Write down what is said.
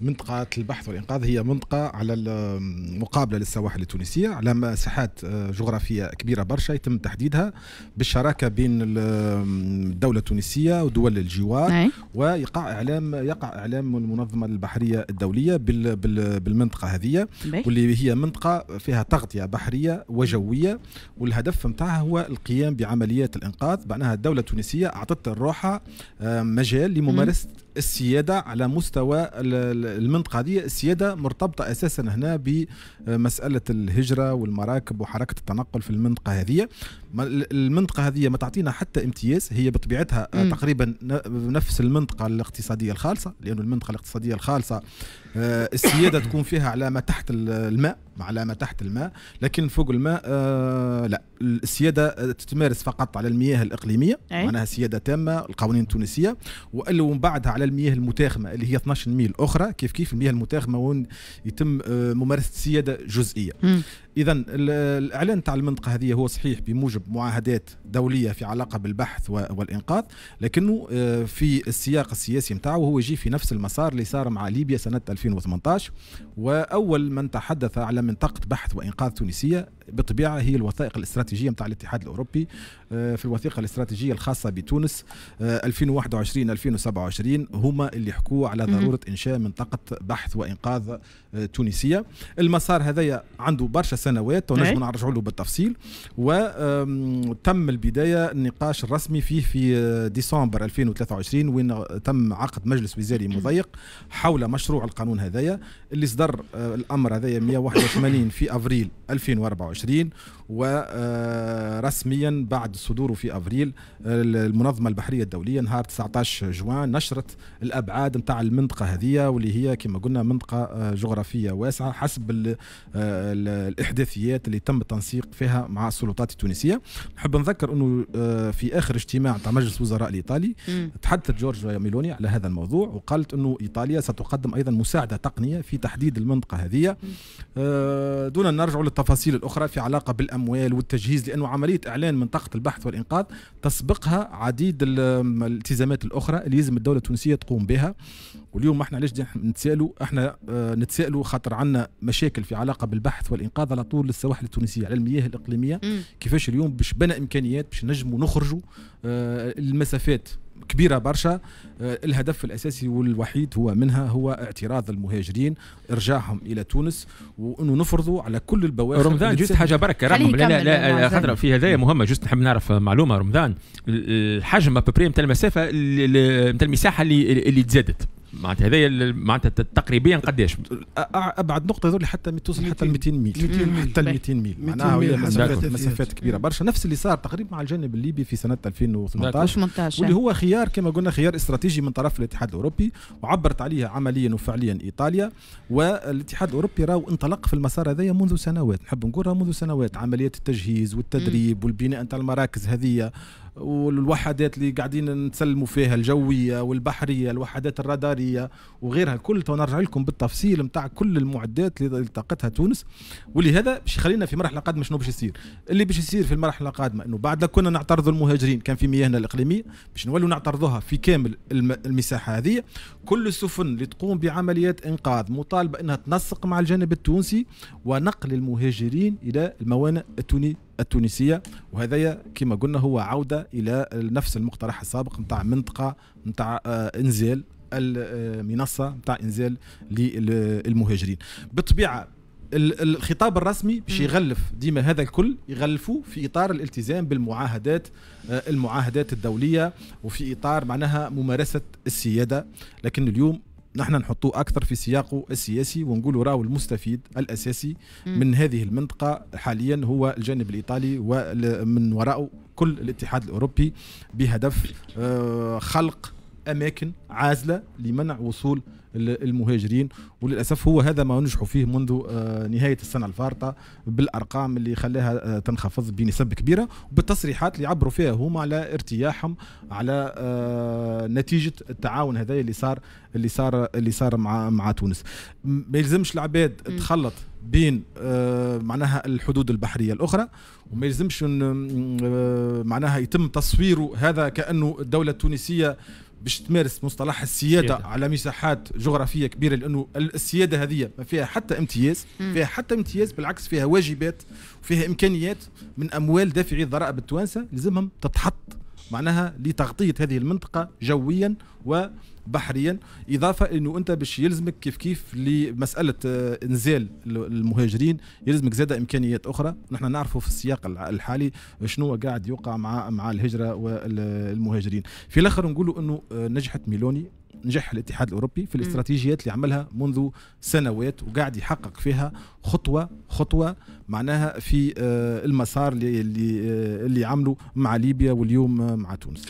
منطقة البحث والإنقاذ هي منطقة على مقابلة للسواحل التونسية على مساحات آه، جغرافية كبيرة برشا يتم تحديدها بالشراكة بين الدولة التونسية ودول الجوار أي. نعم. ويقع إعلام يقع إعلام المنظمة البحرية الدولية بالمنطقة هذه واللي هي منطقة فيها تغطية بحرية وجوية والهدف نتاعها هو القيام بعمليات الإنقاذ معناها الدولة التونسية أعطت الروحة آه، مجال لممارسة السيادة على مستوى الـ المنطقه هذه السياده مرتبطه اساسا هنا بمساله الهجره والمراكب وحركه التنقل في المنطقه هذه المنطقه هذه ما تعطينا حتى امتياز هي بطبيعتها م. تقريبا نفس المنطقه الاقتصاديه الخالصه لأن المنطقه الاقتصاديه الخالصه آه، السياده تكون فيها على ما تحت الماء على ما تحت الماء لكن فوق الماء آه لا السياده تتمارس فقط على المياه الاقليميه أي. معناها سياده تامه القوانين التونسيه ومن بعدها على المياه المتاخمه اللي هي 12 ميل اخرى كيف كيف المياه المتاخمه وين يتم آه، ممارسه سياده جزئيه اذا الاعلان تاع المنطقه هذه هو صحيح بموجب معاهدات دوليه في علاقه بالبحث والانقاذ لكنه آه، في السياق السياسي نتاعو هو يجي في نفس المسار اللي صار مع ليبيا سنه 2018 واول من تحدث على منطقه بحث وانقاذ تونسيه بطبيعه هي الوثائق الاستراتيجيه نتاع الاتحاد الاوروبي آه، في الوثيقه الاستراتيجيه الخاصه بتونس 2021 آه، 2027 هما اللي حكوا على ضروره انشاء منطقه بحث وانقاذ آه، تونسيه المسار هذايا عنده برشا سنوات ونجم إيه. نرجعوا له بالتفصيل وتم البدايه النقاش الرسمي فيه في ديسمبر 2023 وين تم عقد مجلس وزاري مضيق حول مشروع القانون هذايا اللي صدر الامر هذايا 181 في افريل 2024 ورسميا بعد صدوره في افريل آه، المنظمه البحريه الدوليه نهار 19 جوان نشرت الابعاد نتاع المنطقه هذه واللي هي كما قلنا منطقه آه، جغرافيه واسعه حسب آه، الاحداثيات اللي تم التنسيق فيها مع السلطات التونسيه نحب نذكر انه في اخر اجتماع تاع مجلس وزراء الايطالي تحدث جورج ميلوني على هذا الموضوع وقالت انه ايطاليا ستقدم ايضا مساعده تقنيه في تحديد المنطقه هذه دون أن نرجع للتفاصيل الأخرى في علاقة بالأموال والتجهيز لأنه عملية إعلان منطقة البحث والإنقاذ تسبقها عديد الالتزامات الأخرى اللي يلزم الدولة التونسية تقوم بها واليوم احنا علاش نتسالوا احنا آه، نتسالوا خاطر عندنا مشاكل في علاقه بالبحث والانقاذ على طول السواحل التونسيه على المياه الاقليميه كيفاش اليوم باش بنى امكانيات باش نجموا نخرجوا آه، المسافات كبيرة برشا آه، الهدف الأساسي والوحيد هو منها هو اعتراض المهاجرين إرجاعهم إلى تونس وأنه نفرضوا على كل البواخر رمضان جست حاجة بركة رحمهم لا لا, خاطر في هذايا مهمة جست نحب نعرف معلومة رمضان الحجم أبوبري نتاع المسافة المساحة اللي اللي تزادت معناتها هذايا معناتها تقريبيا قداش؟ ابعد نقطه هذول حتى توصل حتى 200 ميل حتى 200 ميل معناها مسافات كبيره برشا نفس اللي صار تقريبا مع الجانب الليبي في سنه 2018 واللي هو خيار كما قلنا خيار استراتيجي من طرف الاتحاد الاوروبي وعبرت عليه عمليا وفعليا ايطاليا والاتحاد الاوروبي راهو انطلق في المسار هذايا منذ سنوات نحب نقولها منذ سنوات عمليات التجهيز والتدريب والبناء نتاع المراكز هذه والوحدات اللي قاعدين نسلموا فيها الجويه والبحريه الوحدات الراداريه وغيرها الكل تو نرجع لكم بالتفصيل نتاع كل المعدات اللي التقتها تونس ولهذا باش يخلينا في مرحله قادمه شنو باش يصير اللي باش يصير في المرحله القادمه انه بعد كنا نعترضوا المهاجرين كان في مياهنا الاقليميه باش نولوا نعترضوها في كامل المساحه هذه كل السفن اللي تقوم بعمليات انقاذ مطالبه انها تنسق مع الجانب التونسي ونقل المهاجرين الى الموانئ التونسيه التونسيه وهذا كما قلنا هو عوده الى نفس المقترح السابق نتاع منطقه نتاع انزال آه، المنصه نتاع انزال للمهاجرين بالطبيعه الخطاب الرسمي باش يغلف ديما هذا الكل يغلفوا في اطار الالتزام بالمعاهدات آه، المعاهدات الدوليه وفي اطار معناها ممارسه السياده لكن اليوم نحن نحطوه اكثر في سياقه السياسي ونقولوا راهو المستفيد الاساسي م. من هذه المنطقه حاليا هو الجانب الايطالي ومن وراءه كل الاتحاد الاوروبي بهدف آه، خلق أماكن عازلة لمنع وصول المهاجرين وللاسف هو هذا ما نجحوا فيه منذ آه، نهايه السنه الفارطه بالارقام اللي خلاها آه، تنخفض بنسب كبيره وبالتصريحات اللي عبروا فيها هما على ارتياحهم على آه، نتيجه التعاون هذا اللي صار اللي صار اللي صار مع مع تونس ما يلزمش العباد تخلط بين معناها الحدود البحريه الاخرى وما يلزمش معناها يتم تصويره هذا كانه الدوله التونسيه باش تمارس مصطلح السياده سيادة. على مساحات جغرافيه كبيره لانه السياده هذه ما فيها حتى امتياز مم. فيها حتى امتياز بالعكس فيها واجبات وفيها امكانيات من اموال دافعي الضرائب التوانسه لازمهم تتحط معناها لتغطية هذه المنطقة جويا وبحريا إضافة أنه أنت باش يلزمك كيف كيف لمسألة آه، إنزال المهاجرين يلزمك زاده إمكانيات أخرى نحن نعرفوا في السياق الحالي شنو قاعد يوقع مع مع الهجرة والمهاجرين في الآخر نقولوا أنه آه، نجحت ميلوني نجح الاتحاد الاوروبي في الاستراتيجيات اللي عملها منذ سنوات وقاعد يحقق فيها خطوه خطوه معناها في آه، المسار اللي آه، اللي عمله مع ليبيا واليوم مع تونس